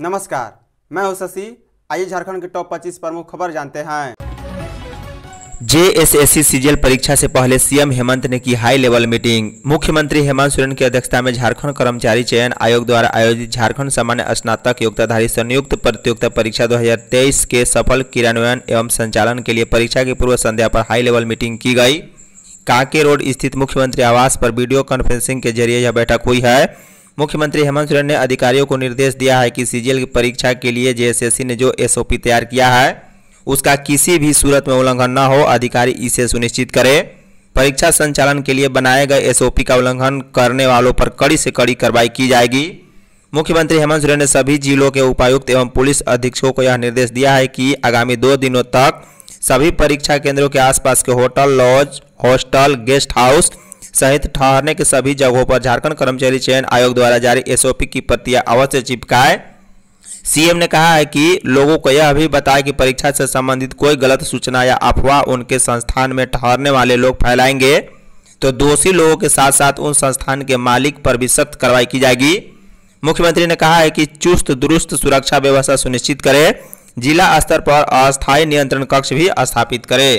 नमस्कार मैं हूं शशि आइए झारखंड के टॉप 25 प्रमुख खबर जानते हैं जेएसएससी सीजीएल परीक्षा से पहले सीएम हेमंत ने की हाई लेवल मीटिंग मुख्यमंत्री हेमंत सोरेन की अध्यक्षता में झारखंड कर्मचारी चयन आयोग द्वारा आयोजित झारखंड सामान्य स्नातक योग्यताधारी संयुक्त प्रतियोगिता परीक्षा 2023 के सफल क्रियान्वयन एवं संचालन के लिए परीक्षा की पूर्व संध्या पर हाई लेवल मीटिंग की गई कांके रोड स्थित मुख्यमंत्री आवास पर वीडियो कॉन्फ्रेंसिंग के जरिए यह बैठक हुई है मुख्यमंत्री हेमंत सोरेन ने अधिकारियों को निर्देश दिया है कि सीजीएल की परीक्षा के लिए जेएसएससी ने जो एसओपी तैयार किया है उसका किसी भी सूरत में उल्लंघन न हो अधिकारी इसे सुनिश्चित करें परीक्षा संचालन के लिए बनाए गए एसओपी का उल्लंघन करने वालों पर कड़ी से कड़ी कार्रवाई की जाएगी मुख्यमंत्री हेमंत सोरेन ने सभी जिलों के उपायुक्त एवं पुलिस अधीक्षकों को यह निर्देश दिया है कि आगामी दो दिनों तक सभी परीक्षा केंद्रों के आसपास के hotel lodge hostel guest house सहित ठहरने के सभी जगहों पर झारखंड कर्मचारी चयन आयोग द्वारा जारी एसओपी की प्रतियां अवश्य चिपकाए सीएम ने कहा है कि लोगों को यह भी बताया कि परीक्षा से संबंधित कोई गलत सूचना या अफवाह उनके संस्थान में ठहरने वाले लोग फैलाएंगे तो दोषी लोगों के साथ साथ उन संस्थान के मालिक पर भी सख्त कार्रवाई की जाएगी मुख्यमंत्री ने कहा है कि चुस्त दुरुस्त सुरक्षा व्यवस्था सुनिश्चित करें जिला स्तर पर अस्थायी नियंत्रण कक्ष भी स्थापित करे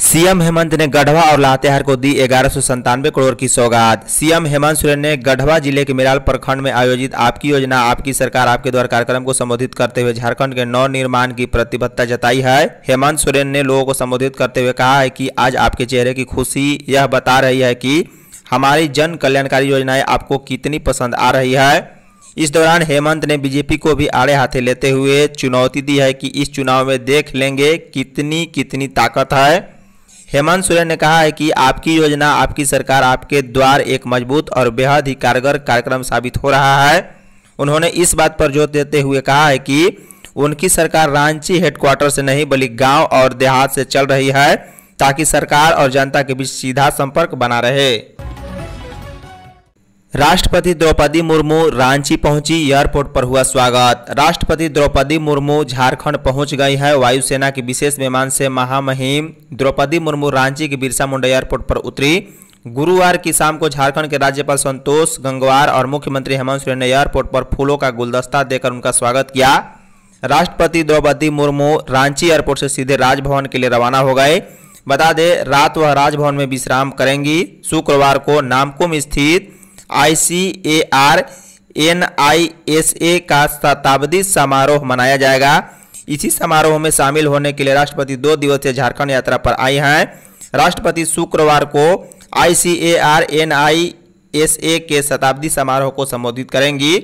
सीएम हेमंत ने गढ़वा और लातेहार को दी ग्यारह करोड़ की सौगात सीएम हेमंत सोरेन ने गढ़वा जिले के मिराल प्रखंड में आयोजित आपकी योजना आपकी सरकार आपके द्वारा कार्यक्रम को संबोधित करते हुए झारखंड के नव निर्माण की प्रतिबद्धता जताई है हेमंत सोरेन ने लोगों को संबोधित करते हुए कहा है की आज आपके चेहरे की खुशी यह बता रही है की हमारी जन कल्याणकारी योजनाएं आपको कितनी पसंद आ रही है इस दौरान हेमंत ने बीजेपी को भी आड़े हाथे लेते हुए चुनौती दी है कि इस चुनाव में देख लेंगे कितनी कितनी ताकत है हेमंत सोरेन ने कहा है कि आपकी योजना आपकी सरकार आपके द्वार एक मजबूत और बेहद ही कारगर कार्यक्रम साबित हो रहा है उन्होंने इस बात पर जोर देते हुए कहा है कि उनकी सरकार रांची हेडक्वार्टर से नहीं बल्कि गांव और देहात से चल रही है ताकि सरकार और जनता के बीच सीधा संपर्क बना रहे राष्ट्रपति द्रौपदी मुर्मू रांची पहुंची एयरपोर्ट पर हुआ स्वागत राष्ट्रपति द्रौपदी मुर्मू झारखंड पहुंच गई है वायुसेना के विशेष विमान से महामहिम द्रौपदी मुर्मू रांची के बिरसा मुंडा एयरपोर्ट पर उतरी गुरुवार की शाम को झारखंड के राज्यपाल संतोष गंगवार और मुख्यमंत्री हेमंत सोरेन ने एयरपोर्ट पर फूलों का गुलदस्ता देकर उनका स्वागत किया राष्ट्रपति द्रौपदी मुर्मू रांची एयरपोर्ट से सीधे राजभवन के लिए रवाना हो गए बता दें रात वह राजभवन में विश्राम करेंगी शुक्रवार को नामकुम स्थित I C A R N I S A का शताब्दी समारोह मनाया जाएगा इसी समारोह में शामिल होने के लिए राष्ट्रपति दो दिवसीय झारखंड यात्रा पर आई हैं राष्ट्रपति शुक्रवार को I C A R N I S A के शताब्दी समारोह को संबोधित करेंगी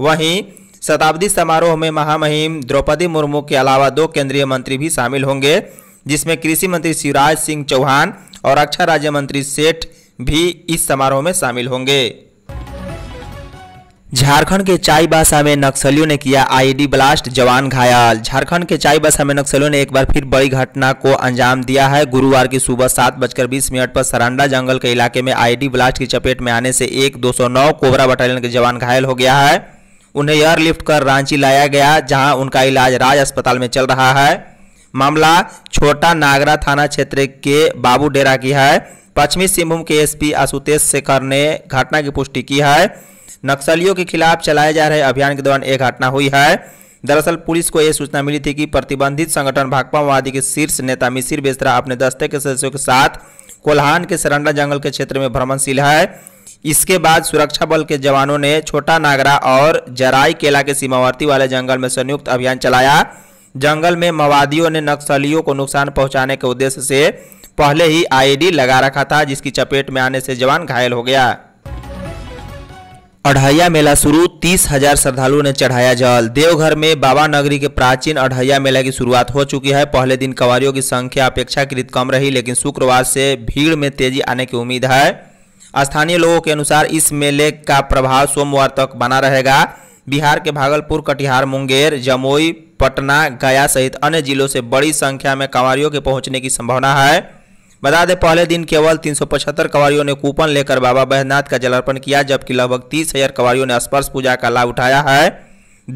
वहीं शताब्दी समारोह में महामहिम द्रौपदी मुर्मू के अलावा दो केंद्रीय मंत्री भी शामिल होंगे जिसमें कृषि मंत्री शिवराज सिंह चौहान और रक्षा राज्य मंत्री सेठ भी इस समारोह में शामिल होंगे झारखंड के चाईबासा में नक्सलियों ने किया आईडी ब्लास्ट जवान घायल झारखंड के चाईबासा में नक्सलियों ने एक बार फिर बड़ी घटना को अंजाम दिया है गुरुवार की सुबह सात बजकर बीस मिनट पर सरांडा जंगल के इलाके में आईडी ब्लास्ट की चपेट में आने से एक 209 कोबरा बटालियन के जवान घायल हो गया है उन्हें एयरलिफ्ट कर रांची लाया गया जहाँ उनका इलाज राज अस्पताल में चल रहा है मामला छोटा नागरा थाना क्षेत्र के बाबू डेरा की है पश्चिमी सिंहभूम के एसपी आशुतोष शेखर ने घटना की पुष्टि की है नक्सलियों के खिलाफ चलाए जा रहे अभियान के दौरान यह घटना हुई है दरअसल पुलिस को यह सूचना मिली थी कि प्रतिबंधित संगठन भाकपा माओवादी के शीर्ष नेता मिसिर बेसरा अपने दस्ते के सदस्यों के साथ कोल्हान के सरंडा जंगल के क्षेत्र में भ्रमणशील है इसके बाद सुरक्षा बल के जवानों ने छोटा नागरा और जराई केला के सीमावर्ती वाले जंगल में संयुक्त अभियान चलाया जंगल में मवादियों ने नक्सलियों को नुकसान पहुंचाने के उद्देश्य से पहले ही आईडी लगा रखा था जिसकी चपेट में आने से जवान घायल हो गया अढ़ैया मेला शुरू तीस हजार श्रद्धालुओं ने चढ़ाया जल देवघर में बाबा नगरी के प्राचीन अढ़ैया मेला की शुरुआत हो चुकी है पहले दिन कंवरियों की संख्या अपेक्षाकृत कम रही लेकिन शुक्रवार से भीड़ में तेजी आने की उम्मीद है स्थानीय लोगों के अनुसार इस मेले का प्रभाव सोमवार तक बना रहेगा बिहार के भागलपुर कटिहार मुंगेर जमुई पटना गया सहित अन्य जिलों से बड़ी संख्या में कंवारियों के पहुंचने की संभावना है बता दें पहले दिन केवल 375 कंवारियों ने कूपन लेकर बाबा बैद्यनाथ का जलार्पण किया जबकि लगभग तीस हजार कंवारियों ने स्पर्श पूजा का लाभ उठाया है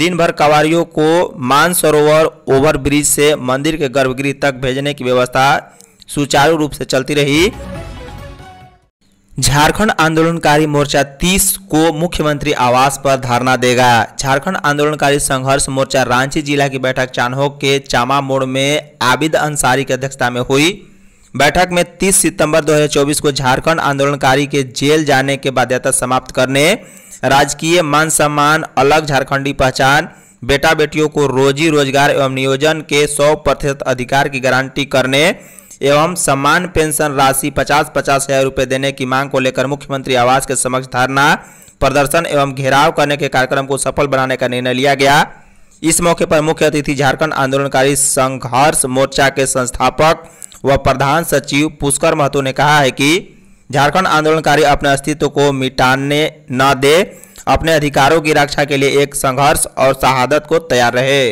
दिन भर कंवारियों को मानसरोवर ओवरब्रिज से मंदिर के गर्भगृह तक भेजने की व्यवस्था सुचारू रूप से चलती रही झारखंड आंदोलनकारी मोर्चा 30 को मुख्यमंत्री आवास पर धरना देगा झारखंड आंदोलनकारी संघर्ष मोर्चा रांची जिला की बैठक चान्होक के चामा मोड़ में आबिद अंसारी की अध्यक्षता में हुई बैठक में 30 सितंबर 2024 को झारखंड आंदोलनकारी के जेल जाने के बाध्यता समाप्त करने राजकीय मान सम्मान अलग झारखंडी पहचान बेटा बेटियों को रोजी रोजगार एवं नियोजन के सौ प्रतिशत अधिकार की गारंटी करने एवं समान पेंशन राशि पचास पचास हजार रुपये देने की मांग को लेकर मुख्यमंत्री आवास के समक्ष धरना प्रदर्शन एवं घेराव करने के कार्यक्रम को सफल बनाने का निर्णय लिया गया इस मौके पर मुख्य अतिथि झारखंड आंदोलनकारी संघर्ष मोर्चा के संस्थापक व प्रधान सचिव पुष्कर महतो ने कहा है कि झारखंड आंदोलनकारी अपने अस्तित्व को मिटाने न दे अपने अधिकारों की रक्षा के लिए एक संघर्ष और शहादत को तैयार रहे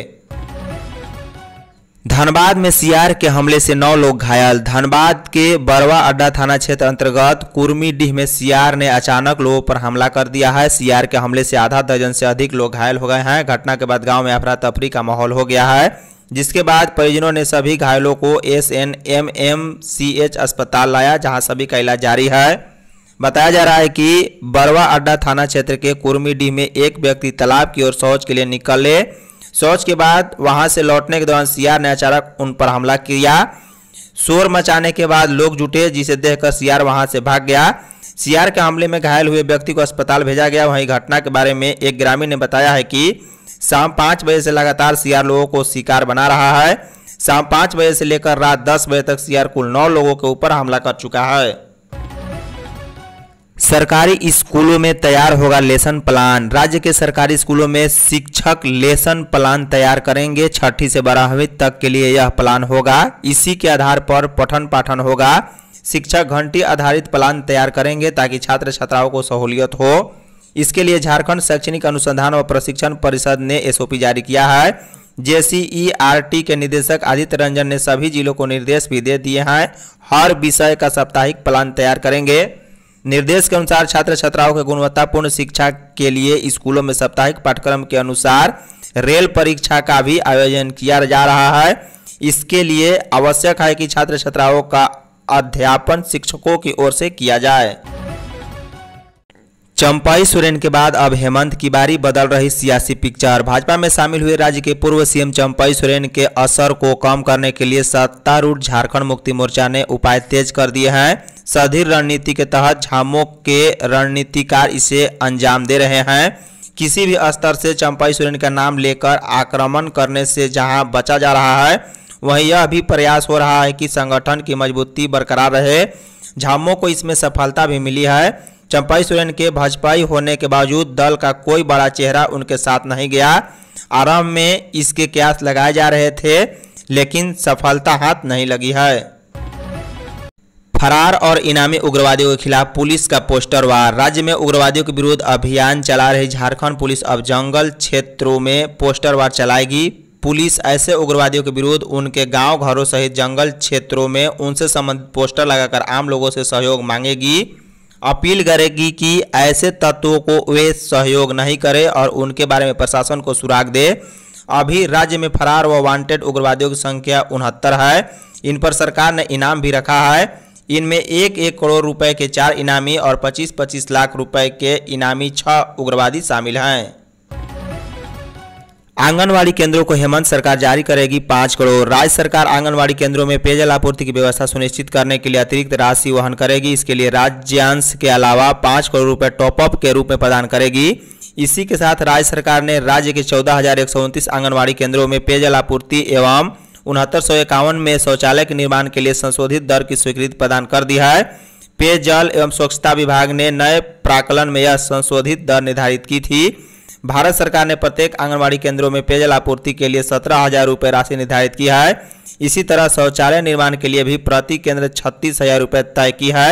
धनबाद में सीआर के हमले से नौ लोग घायल धनबाद के बरवा अड्डा थाना क्षेत्र अंतर्गत कुर्मीडीह में सीआर ने अचानक लोगों पर हमला कर दिया है सीआर के हमले से आधा दर्जन से अधिक लोग घायल हो गए हैं घटना के बाद गांव में अफरा तफरी का माहौल हो गया है जिसके बाद परिजनों ने सभी घायलों को S N M M C H अस्पताल लाया जहाँ सभी का इलाज जारी है बताया जा रहा है कि बरवा अड्डा थाना क्षेत्र के कुर्मीडीह में एक व्यक्ति तालाब की ओर शौच के लिए निकले शौच के बाद वहां से लौटने के दौरान सियार ने अचानक उन पर हमला किया शोर मचाने के बाद लोग जुटे जिसे देखकर सियार वहां से भाग गया सियार के हमले में घायल हुए व्यक्ति को अस्पताल भेजा गया वहीं घटना के बारे में एक ग्रामीण ने बताया है कि शाम पाँच बजे से लगातार सियार लोगों को शिकार बना रहा है शाम पाँच बजे से लेकर रात दस बजे तक सियार कुल नौ लोगों के ऊपर हमला कर चुका है सरकारी स्कूलों में तैयार होगा लेसन प्लान राज्य के सरकारी स्कूलों में शिक्षक लेसन प्लान तैयार करेंगे छठी से बारहवीं तक के लिए यह प्लान होगा इसी के आधार पर पठन पाठन होगा शिक्षक घंटी आधारित प्लान तैयार करेंगे ताकि छात्र छात्राओं को सहूलियत हो इसके लिए झारखंड शैक्षणिक अनुसंधान और प्रशिक्षण परिषद ने एस जारी किया है जे के निदेशक आदित्य रंजन ने सभी जिलों को निर्देश भी दे दिए हैं हर विषय का साप्ताहिक प्लान तैयार करेंगे निर्देश के अनुसार छात्र छात्राओं के गुणवत्तापूर्ण शिक्षा के लिए स्कूलों में साप्ताहिक पाठ्यक्रम के अनुसार रेल परीक्षा का भी आयोजन किया जा रहा है इसके लिए आवश्यक है कि छात्र छात्राओं का अध्यापन शिक्षकों की ओर से किया जाए चंपाई सोरेन के बाद अब हेमंत की बारी बदल रही सियासी पिक्चर भाजपा में शामिल हुए राज्य के पूर्व सीएम चंपाई सोरेन के असर को कम करने के लिए सत्तारूढ़ झारखंड मुक्ति मोर्चा ने उपाय तेज कर दिए हैं सधीर रणनीति के तहत झामो के रणनीतिकार इसे अंजाम दे रहे हैं किसी भी स्तर से चंपाई सोरेन का नाम लेकर आक्रमण करने से जहाँ बचा जा रहा है वहीं यह भी प्रयास हो रहा है कि संगठन की मजबूती बरकरार रहे झामो को इसमें सफलता भी मिली है चंपाई सोरेन के भाजपाई होने के बावजूद दल का कोई बड़ा चेहरा उनके साथ नहीं गया आरंभ में इसके कयास लगाए जा रहे थे लेकिन सफलता हाथ नहीं लगी है फरार और इनामी उग्रवादियों के खिलाफ पुलिस का पोस्टर वार राज्य में उग्रवादियों के विरुद्ध अभियान चला रही झारखंड पुलिस अब जंगल क्षेत्रों में पोस्टर वार चलाएगी पुलिस ऐसे उग्रवादियों के विरुद्ध उनके गांव घरों सहित जंगल क्षेत्रों में उनसे संबंधित पोस्टर लगाकर आम लोगों से सहयोग मांगेगी अपील करेगी कि ऐसे तत्वों को वे सहयोग नहीं करें और उनके बारे में प्रशासन को सुराग दे अभी राज्य में फरार व वांटेड उग्रवादियों की संख्या उनहत्तर है इन पर सरकार ने इनाम भी रखा है इनमें एक एक करोड़ रुपए के चार इनामी और 25-25 लाख रुपए के इनामी छह उग्रवादी शामिल हैं आंगनवाड़ी केंद्रों को हेमंत सरकार जारी करेगी पाँच करोड़ राज्य सरकार आंगनवाड़ी केंद्रों में पेयजल आपूर्ति की व्यवस्था सुनिश्चित करने के लिए अतिरिक्त राशि वहन करेगी इसके लिए राज्यांश के अलावा पाँच करोड़ रुपए टॉपअप के रूप में प्रदान करेगी इसी के साथ राज्य सरकार ने राज्य के चौदह आंगनबाड़ी केंद्रों में पेयजल आपूर्ति एवं उनहत्तर में शौचालय के निर्माण के लिए संशोधित दर की स्वीकृति प्रदान कर दी है पेयजल एवं स्वच्छता विभाग ने नए प्राकलन में यह संशोधित दर निर्धारित की थी भारत सरकार ने प्रत्येक आंगनबाड़ी केंद्रों में पेयजल आपूर्ति के लिए सत्रह हजार रुपये राशि निर्धारित की है इसी तरह शौचालय निर्माण के लिए भी प्रति केंद्र छत्तीस हजार रुपये तय की है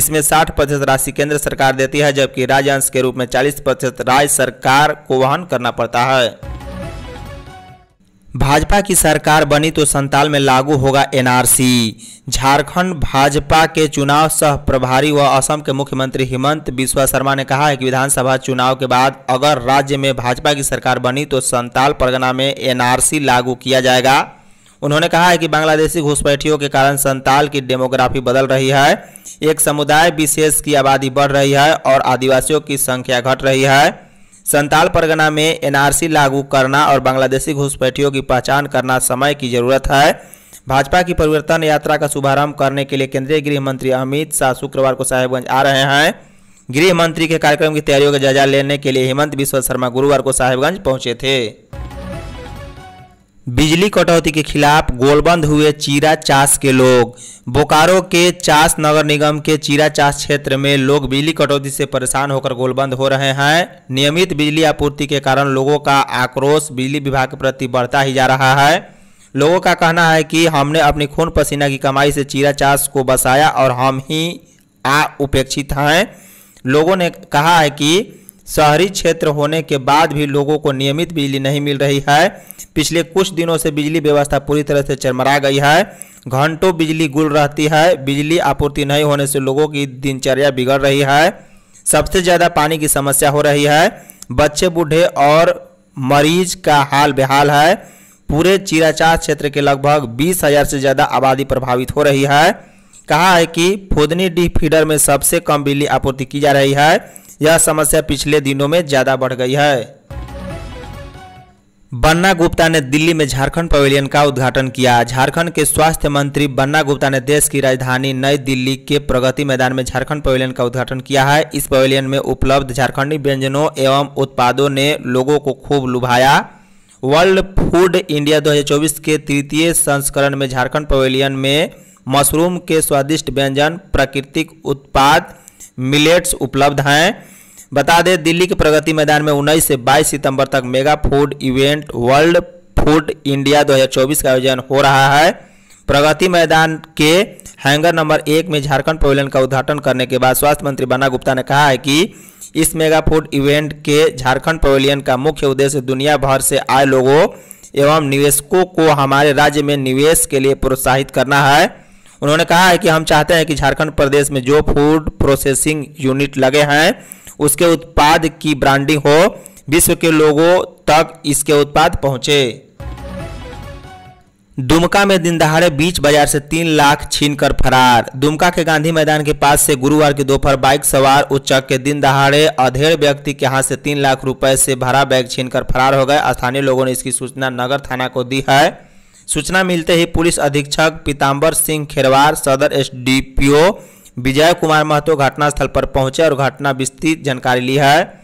इसमें साठ प्रतिशत राशि केंद्र सरकार देती है जबकि राज्य अंश के रूप में चालीस प्रतिशत राज्य सरकार को वहन करना पड़ता है भाजपा की सरकार बनी तो संताल में लागू होगा एनआरसी झारखंड भाजपा के चुनाव सह प्रभारी व असम के मुख्यमंत्री हेमंत बिस्वा शर्मा ने कहा है कि विधानसभा चुनाव के बाद अगर राज्य में भाजपा की सरकार बनी तो संताल परगना में एनआरसी लागू किया जाएगा उन्होंने कहा है कि बांग्लादेशी घुसपैठियों के कारण संताल की डेमोग्राफी बदल रही है एक समुदाय विशेष की आबादी बढ़ रही है और आदिवासियों की संख्या घट रही है संताल परगना में एनआरसी लागू करना और बांग्लादेशी घुसपैठियों की पहचान करना समय की जरूरत है भाजपा की परिवर्तन यात्रा का शुभारंभ करने के लिए केंद्रीय गृह मंत्री अमित शाह शुक्रवार को साहेबगंज आ रहे हैं गृह मंत्री के कार्यक्रम की तैयारियों का जायजा लेने के लिए हेमंत बिश्व शर्मा गुरुवार को साहेबगंज पहुंचे थे बिजली कटौती के खिलाफ गोलबंद हुए चीरा चास के लोग बोकारो के चास नगर निगम के चीरा चास क्षेत्र में लोग बिजली कटौती से परेशान होकर गोलबंद हो रहे हैं नियमित बिजली आपूर्ति के कारण लोगों का आक्रोश बिजली विभाग के प्रति बढ़ता ही जा रहा है लोगों का कहना है कि हमने अपनी खून पसीना की कमाई से चीरा चास को बसाया और हम ही आ उपेक्षित हैं लोगों ने कहा है कि शहरी क्षेत्र होने के बाद भी लोगों को नियमित बिजली नहीं मिल रही है पिछले कुछ दिनों से बिजली व्यवस्था पूरी तरह से चरमरा गई है घंटों बिजली गुल रहती है बिजली आपूर्ति नहीं होने से लोगों की दिनचर्या बिगड़ रही है सबसे ज़्यादा पानी की समस्या हो रही है बच्चे बूढ़े और मरीज का हाल बेहाल है पूरे चिराचार क्षेत्र के लगभग बीस हजार से ज़्यादा आबादी प्रभावित हो रही है कहा है कि फुदनी डी फीडर में सबसे कम बिजली आपूर्ति की जा रही है यह समस्या पिछले दिनों में ज़्यादा बढ़ गई है बन्ना गुप्ता ने दिल्ली में झारखंड पवेलियन का उद्घाटन किया झारखंड के स्वास्थ्य मंत्री बन्ना गुप्ता ने देश की राजधानी नई दिल्ली के प्रगति मैदान में झारखंड पवेलियन का उद्घाटन किया है इस पवेलियन में उपलब्ध झारखंडी व्यंजनों एवं उत्पादों ने लोगों को खूब लुभाया वर्ल्ड फूड इंडिया 2024 के तृतीय संस्करण में झारखंड पवेलियन में मशरूम के स्वादिष्ट व्यंजन प्राकृतिक उत्पाद मिलेट्स उपलब्ध हैं बता दें दिल्ली के प्रगति मैदान में 19 से 22 सितंबर तक mega food event world food India 2024 का आयोजन हो रहा है प्रगति मैदान के हैंगर नंबर एक में झारखंड पवेलियन का उद्घाटन करने के बाद स्वास्थ्य मंत्री बन्ना गुप्ता ने कहा है कि इस मेगा फूड इवेंट के झारखंड पवेलियन का मुख्य उद्देश्य दुनिया भर से आए लोगों एवं निवेशकों को हमारे राज्य में निवेश के लिए प्रोत्साहित करना है उन्होंने कहा है कि हम चाहते हैं कि झारखंड प्रदेश में जो फूड प्रोसेसिंग यूनिट लगे हैं उसके उत्पाद की ब्रांडिंग हो विश्व के लोगों तक इसके उत्पाद पहुंचे दुमका में दिन दहाड़े बीच बाजार से तीन लाख छीन कर फरार दुमका के गांधी मैदान के पास से गुरुवार की दोपहर बाइक सवार उच्चक के दिन दहाड़े अधेड़ व्यक्ति के हाथ से तीन लाख रुपए से भरा बैग छीन कर फरार हो गए स्थानीय लोगों ने इसकी सूचना नगर थाना को दी है सूचना मिलते ही पुलिस अधीक्षक पीताम्बर सिंह खेरवार सदर एस विजय कुमार महतो घटनास्थल पर पहुंचे और घटना विस्तृत जानकारी ली है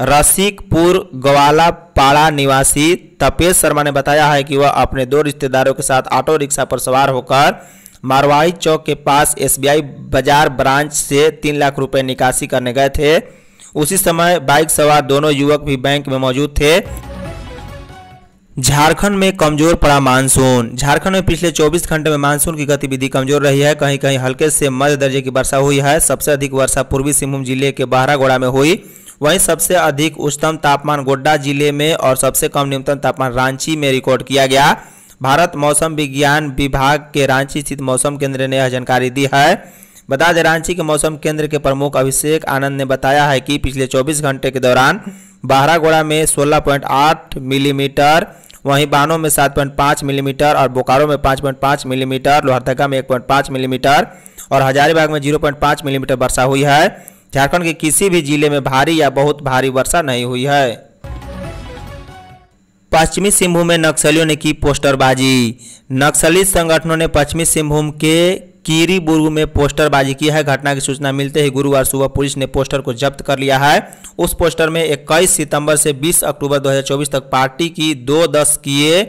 रसिकपुर ग्वाला पाड़ा निवासी तपेश शर्मा ने बताया है कि वह अपने दो रिश्तेदारों के साथ ऑटो रिक्शा पर सवार होकर मारवाही चौक के पास एसबीआई बाजार ब्रांच से तीन लाख रुपए निकासी करने गए थे उसी समय बाइक सवार दोनों युवक भी बैंक में मौजूद थे झारखंड में कमजोर पड़ा मानसून झारखंड में पिछले 24 घंटे में मानसून की गतिविधि कमजोर रही है कहीं कहीं हल्के से मध्य दर्जे की वर्षा हुई है सबसे अधिक वर्षा पूर्वी सिंहभूम जिले के बहरागोड़ा में हुई वहीं सबसे अधिक उच्चतम तापमान गोड्डा जिले में और सबसे कम न्यूनतम तापमान रांची में रिकॉर्ड किया गया भारत मौसम विज्ञान विभाग के रांची स्थित मौसम केंद्र ने यह जानकारी दी है बता दें रांची के मौसम केंद्र के प्रमुख अभिषेक आनंद ने बताया है कि पिछले 24 घंटे के दौरान बहरागोड़ा में 16.8 मिलीमीटर mm वहीं बानो में सात पॉइंट पाँच मिलीमीटर और बोकारो में पाँच पॉइंट पाँच मिलीमीटर लोहरदगा में एक पॉइंट पाँच मिलीमीटर और हजारीबाग में जीरो पॉइंट पाँच मिलीमीटर वर्षा हुई है झारखंड के किसी भी जिले में भारी या बहुत भारी वर्षा नहीं हुई है पश्चिमी सिंहभूम में नक्सलियों ने की पोस्टरबाजी नक्सली संगठनों ने पश्चिमी सिंहभूम के कीरी बुर्ग में पोस्टरबाजी की है घटना की सूचना मिलते ही गुरुवार सुबह पुलिस ने पोस्टर को जब्त कर लिया है उस पोस्टर में इक्कीस सितंबर से बीस अक्टूबर दो तक पार्टी की दो दस किए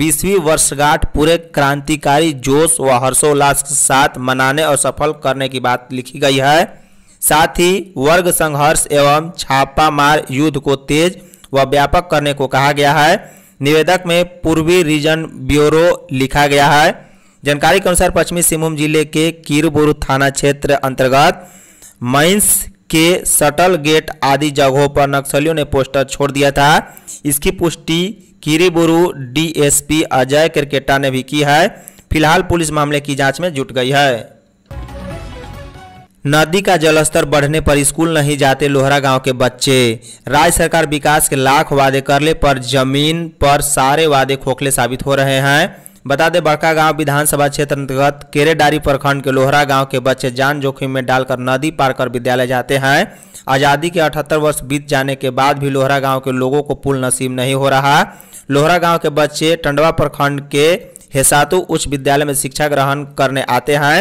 बीसवीं वर्षगांठ पूरे क्रांतिकारी जोश व हर्षोल्लास के साथ मनाने और सफल करने की बात लिखी गई है साथ ही वर्ग संघर्ष एवं छापामार युद्ध को तेज व व्यापक करने को कहा गया है निवेदक में पूर्वी रीजन ब्यूरो लिखा गया है जानकारी के अनुसार पश्चिमी सिंहभूम जिले के कीरबुरु थाना क्षेत्र अंतर्गत मैंस के सटल गेट आदि जगहों पर नक्सलियों ने पोस्टर छोड़ दिया था इसकी पुष्टि कीरीबुरु डीएसपी अजय क्रिकेटा ने भी की है फिलहाल पुलिस मामले की जांच में जुट गई है नदी का जलस्तर बढ़ने पर स्कूल नहीं जाते लोहरा गांव के बच्चे राज्य सरकार विकास के लाख वादे करने पर जमीन पर सारे वादे खोखले साबित हो रहे हैं बता दें बड़का गांव विधानसभा क्षेत्र अंतर्गत केरेडारी प्रखंड के लोहरा गांव के बच्चे जान जोखिम में डालकर नदी पार कर विद्यालय जाते हैं आज़ादी के 78 वर्ष बीत जाने के बाद भी लोहरा गांव के लोगों को पुल नसीब नहीं हो रहा लोहरा गांव के बच्चे टंडवा प्रखंड के हेसातु उच्च विद्यालय में शिक्षा ग्रहण करने आते हैं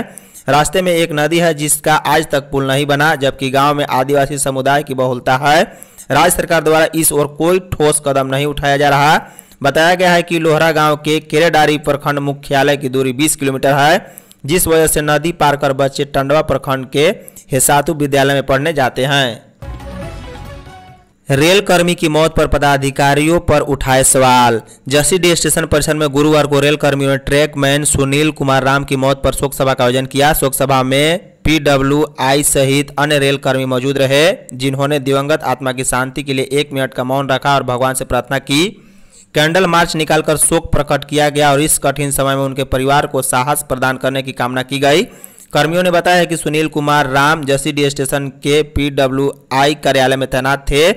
रास्ते में एक नदी है जिसका आज तक पुल नहीं बना जबकि गांव में आदिवासी समुदाय की बहुलता है राज्य सरकार द्वारा इस ओर कोई ठोस कदम नहीं उठाया जा रहा बताया गया है कि लोहरा गांव के केरेडारी प्रखंड मुख्यालय की दूरी 20 किलोमीटर है जिस वजह से नदी पार कर बच्चे टंडवा प्रखंड के हेसातु विद्यालय में पढ़ने जाते हैं रेल कर्मी की मौत पर पदाधिकारियों पर उठाए सवाल जसी स्टेशन परिसर में गुरुवार को रेल कर्मियों ने ट्रैकमैन सुनील कुमार राम की मौत पर शोक सभा का आयोजन किया शोक सभा में पीडब्ल्यूआई सहित अन्य रेलकर्मी मौजूद रहे जिन्होंने दिवंगत आत्मा की शांति के लिए एक मिनट का मौन रखा और भगवान से प्रार्थना की कैंडल मार्च निकालकर शोक प्रकट किया गया और इस कठिन समय में उनके परिवार को साहस प्रदान करने की कामना की गई कर्मियों ने बताया कि सुनील कुमार राम डी स्टेशन के पीडब्ल्यूआई कार्यालय में तैनात थे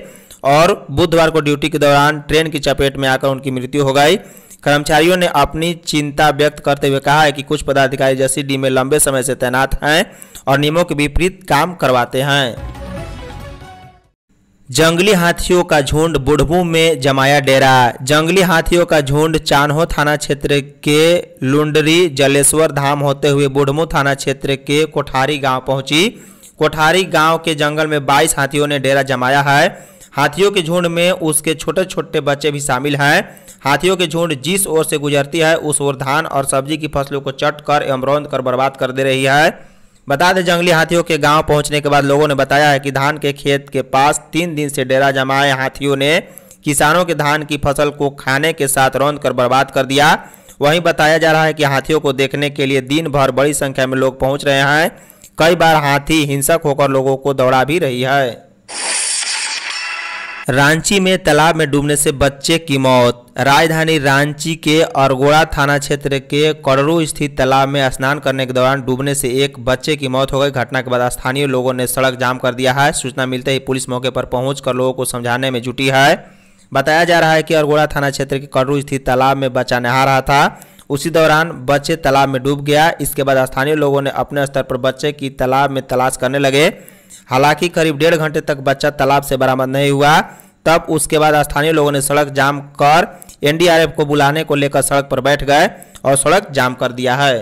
और बुधवार को ड्यूटी के दौरान ट्रेन की चपेट में आकर उनकी मृत्यु हो गई कर्मचारियों ने अपनी चिंता व्यक्त करते हुए कहा है कि कुछ पदाधिकारी जसी डी में लंबे समय से तैनात हैं और नियमों के विपरीत काम करवाते हैं जंगली हाथियों का झुंड बुढ़बू में जमाया डेरा जंगली हाथियों का झुंड चानहो थाना क्षेत्र के लुंडरी जलेश्वर धाम होते हुए बुढ़मू थाना क्षेत्र के कोठारी गांव पहुंची कोठारी गांव के जंगल में 22 हाथियों ने डेरा जमाया है हाथियों के झुंड में उसके छोटे छोटे बच्चे भी शामिल हैं हाथियों के झुंड जिस ओर से गुजरती है उस ओर धान और सब्जी की फसलों को चट कर एवं रौंद कर बर्बाद कर दे रही है बता दें जंगली हाथियों के गांव पहुंचने के बाद लोगों ने बताया है कि धान के खेत के पास तीन दिन से डेरा जमाए हाथियों ने किसानों के धान की फसल को खाने के साथ रौंद कर बर्बाद कर दिया वहीं बताया जा रहा है कि हाथियों को देखने के लिए दिन भर बड़ी संख्या में लोग पहुँच रहे हैं कई बार हाथी हिंसक होकर लोगों को दौड़ा भी रही है रांची में तालाब में डूबने से बच्चे की मौत राजधानी रांची के अरगोड़ा थाना क्षेत्र के कररू स्थित तालाब में स्नान करने के दौरान डूबने से एक बच्चे की मौत हो गई घटना के बाद स्थानीय लोगों ने सड़क जाम कर दिया है सूचना मिलते ही पुलिस मौके पर पहुंचकर लोगों को समझाने में जुटी है बताया जा रहा है कि अरगोड़ा थाना क्षेत्र के कररू स्थित तालाब में बच्चा नहा रहा था उसी दौरान बच्चे तालाब में डूब गया इसके बाद स्थानीय लोगों ने अपने स्तर पर बच्चे की तालाब में तलाश करने लगे हालांकि करीब डेढ़ घंटे तक बच्चा तालाब से बरामद नहीं हुआ तब उसके बाद स्थानीय लोगों ने सड़क जाम कर एनडीआरएफ को बुलाने को लेकर सड़क पर बैठ गए और सड़क जाम कर दिया है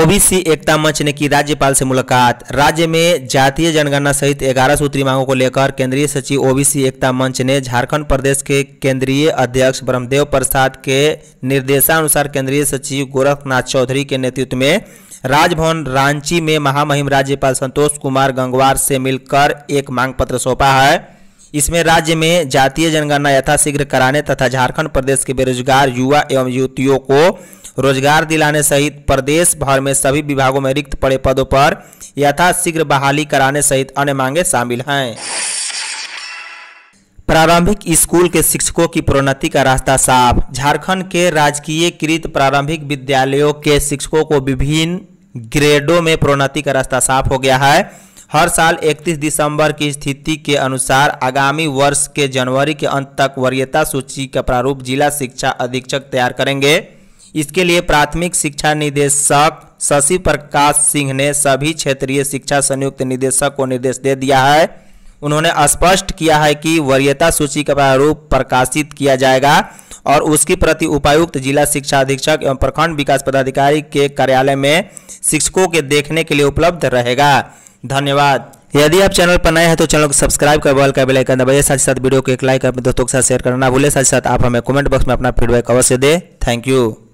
ओबीसी एकता मंच ने की राज्यपाल से मुलाकात राज्य में जातीय जनगणना सहित 11 सूत्री मांगों को लेकर केंद्रीय सचिव ओबीसी एकता मंच ने झारखंड प्रदेश के केंद्रीय अध्यक्ष ब्रह्मदेव प्रसाद के निर्देशानुसार केंद्रीय सचिव गोरखनाथ चौधरी के नेतृत्व में राजभवन रांची में महामहिम राज्यपाल संतोष कुमार गंगवार से मिलकर एक मांग पत्र सौंपा है इसमें राज्य में जातीय जनगणना यथाशीघ्र कराने तथा झारखंड प्रदेश के बेरोजगार युवा एवं युवतियों को रोजगार दिलाने सहित प्रदेश भर में सभी विभागों में रिक्त पड़े पदों पर यथाशीघ्र बहाली कराने सहित अन्य मांगे शामिल हैं प्रारंभिक स्कूल के शिक्षकों की प्रोन्नति का रास्ता साफ झारखंड के राजकीय कृत प्रारंभिक विद्यालयों के शिक्षकों को विभिन्न ग्रेडों में प्रोन्नति का रास्ता साफ हो गया है हर साल 31 दिसंबर की स्थिति के अनुसार आगामी वर्ष के जनवरी के अंत तक वरीयता सूची का प्रारूप जिला शिक्षा अधीक्षक तैयार करेंगे इसके लिए प्राथमिक शिक्षा निदेशक शशि प्रकाश सिंह ने सभी क्षेत्रीय शिक्षा संयुक्त निदेशक को निर्देश दे दिया है उन्होंने स्पष्ट किया है कि वरीयता सूची का प्रारूप प्रकाशित किया जाएगा और उसकी प्रति उपायुक्त जिला शिक्षा अधीक्षक एवं प्रखंड विकास पदाधिकारी के कार्यालय में शिक्षकों के देखने के लिए उपलब्ध रहेगा धन्यवाद यदि आप चैनल पर नए हैं तो चैनल को सब्सक्राइब कर बेल का बेल आइकन दबाइए साथ ही साथ वीडियो को एक लाइक अपने दोस्तों के साथ शेयर करना भूले साथ ही साथ आप हमें कमेंट बॉक्स में अपना फीडबैक अवश्य दें थैंक यू